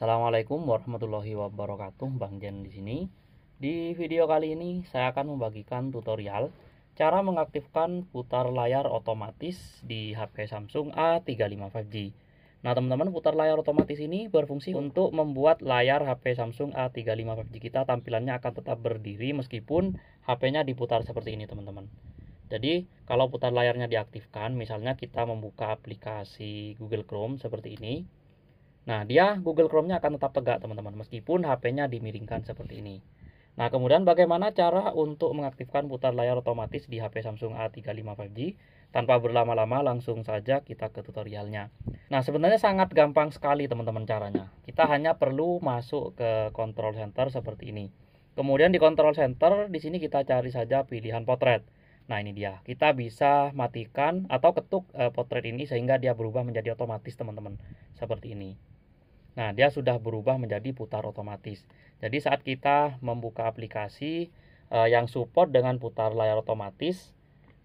Assalamualaikum warahmatullahi wabarakatuh, Bang Jen di sini. Di video kali ini saya akan membagikan tutorial cara mengaktifkan putar layar otomatis di HP Samsung A35 5G. Nah, teman-teman, putar layar otomatis ini berfungsi untuk membuat layar HP Samsung A35 5G kita tampilannya akan tetap berdiri meskipun HP-nya diputar seperti ini, teman-teman. Jadi, kalau putar layarnya diaktifkan, misalnya kita membuka aplikasi Google Chrome seperti ini, Nah, dia Google Chrome-nya akan tetap tegak, teman-teman, meskipun HP-nya dimiringkan seperti ini. Nah, kemudian bagaimana cara untuk mengaktifkan putar layar otomatis di HP Samsung A35 5G? Tanpa berlama-lama, langsung saja kita ke tutorialnya. Nah, sebenarnya sangat gampang sekali, teman-teman, caranya. Kita hanya perlu masuk ke Control Center seperti ini. Kemudian di Control Center, di sini kita cari saja pilihan potret. Nah, ini dia. Kita bisa matikan atau ketuk eh, potret ini sehingga dia berubah menjadi otomatis, teman-teman. Seperti ini. Nah, dia sudah berubah menjadi putar otomatis. Jadi saat kita membuka aplikasi uh, yang support dengan putar layar otomatis,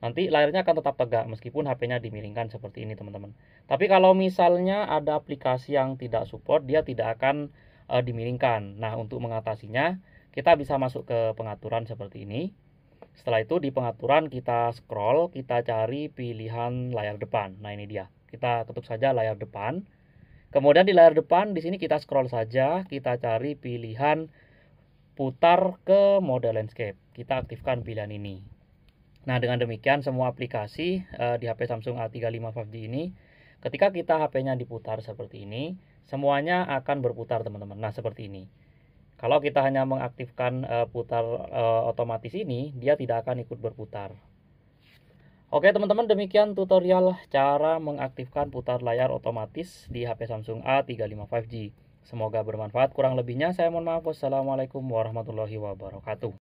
nanti layarnya akan tetap tegak meskipun HP-nya dimiringkan seperti ini, teman-teman. Tapi kalau misalnya ada aplikasi yang tidak support, dia tidak akan uh, dimiringkan. Nah, untuk mengatasinya, kita bisa masuk ke pengaturan seperti ini. Setelah itu di pengaturan kita scroll, kita cari pilihan layar depan. Nah, ini dia. Kita ketuk saja layar depan. Kemudian di layar depan di sini kita scroll saja, kita cari pilihan putar ke mode landscape. Kita aktifkan pilihan ini. Nah, dengan demikian semua aplikasi uh, di HP Samsung A35 5G ini ketika kita HP-nya diputar seperti ini, semuanya akan berputar teman-teman. Nah, seperti ini. Kalau kita hanya mengaktifkan uh, putar uh, otomatis ini, dia tidak akan ikut berputar. Oke teman-teman demikian tutorial cara mengaktifkan putar layar otomatis di HP Samsung A35 5G. Semoga bermanfaat. Kurang lebihnya saya mohon maaf. Wassalamualaikum warahmatullahi wabarakatuh.